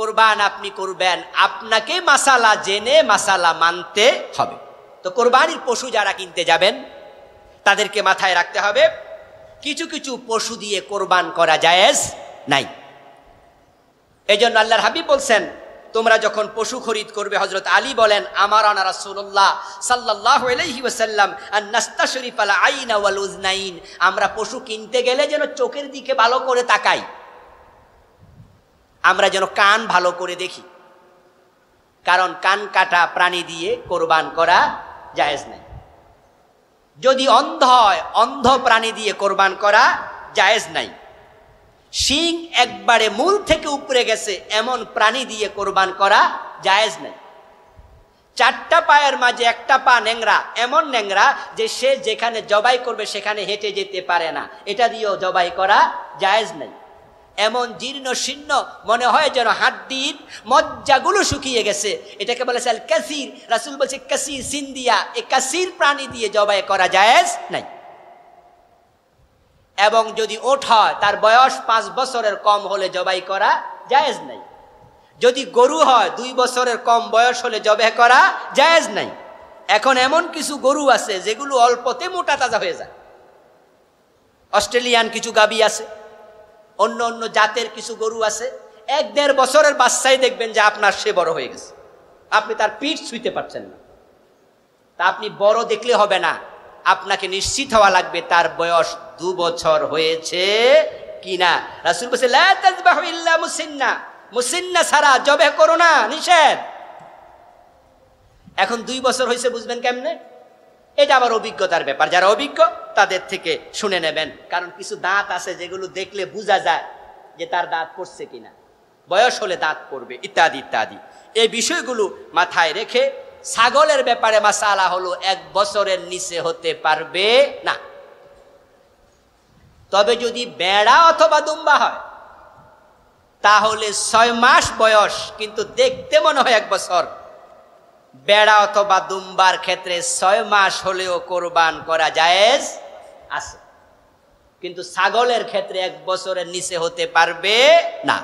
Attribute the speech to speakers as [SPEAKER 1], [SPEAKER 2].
[SPEAKER 1] কোরবান আপনি করবেন আপনাকে মাসালা জেনে মাসালা মানতে হবে তো কোরবানির পশু যারা কিনতে যাবেন তাদেরকে মাথায় রাখতে হবে কিছু কিছু পশু দিয়ে কোরবান করা জায়েজ নাই এজন্য আল্লাহর হাবিব বলছেন তোমরা যখন পশু খরিদ করবে হজরত আলী বলেন আমার আনা রাসুল্লাহ আর নাস্তা শরীফ আলা আইন ওয়াল আমরা পশু কিনতে গেলে যেন চোখের দিকে ভালো করে তাকাই আমরা যেন কান ভালো করে দেখি কারণ কান কাটা প্রাণী দিয়ে কোরবান করা জায়েজ নেই যদি অন্ধ হয় অন্ধ প্রাণী দিয়ে কোরবান করা জায়েজ নাই শিং একবারে মূল থেকে উপরে গেছে এমন প্রাণী দিয়ে কোরবান করা জায়েজ নাই চারটা পায়ের মাঝে একটা পা ন্যাংরা এমন ন্যাংরা যে সে যেখানে জবাই করবে সেখানে হেঁটে যেতে পারে না এটা দিয়েও জবাই করা জায়েজ নেই এমন জীর্ণ শীর্ণ মনে হয় যেন হাড্ডির মজ্জাগুলো শুকিয়ে গেছে এটাকে বলেছে আল কাসির রাসুল বলছে কাসির সিন্দিয়া এ কাসির প্রাণী দিয়ে জবাই করা যায় নাই এবং যদি ওঠ হয় তার বয়স পাঁচ বছরের কম হলে জবাই করা জায়েজ নাই যদি গরু হয় দুই বছরের কম বয়স হলে জবাই করা জায়েজ নাই এখন এমন কিছু গরু আছে যেগুলো অল্পতে মোটা তাজা হয়ে যায় অস্ট্রেলিয়ান কিছু গাবি আছে অন্য অন্য জাতের কিছু গরু আছে এক দেড় বছরের বাচ্চাই দেখবেন যে আপনার সে বড় হয়ে গেছে আপনি তার পিঠ ছুঁতে পারছেন না তা আপনি বড় দেখলে হবে না আপনাকে নিশ্চিত হওয়া লাগবে তার বয়স দু বছর হয়েছে কিনা রাসুল মুসিন্না মুসিন্না সারা জবে করো না নিষেধ এখন দুই বছর হয়েছে বুঝবেন কেমনে এটা আবার অভিজ্ঞতার ব্যাপার যারা অভিজ্ঞ তাদের থেকে শুনে নেবেন কারণ কিছু দাঁত আছে যেগুলো দেখলে বোঝা যায় যে তার দাঁত পড়ছে কিনা বয়স হলে দাঁত পড়বে ইত্যাদি ইত্যাদি এই বিষয়গুলো মাথায় রেখে ছাগলের ব্যাপারে মাসালা হলো এক বছরের নিচে হতে পারবে না তবে যদি বেড়া অথবা দুম্বা হয় তাহলে ছয় মাস বয়স কিন্তু দেখতে মনে হয় এক বছর বেড়া অথবা দুম্বার ক্ষেত্রে ছয় মাস হলেও কোরবান করা জায়েজ আছে কিন্তু ছাগলের ক্ষেত্রে এক বছরের নিচে হতে পারবে না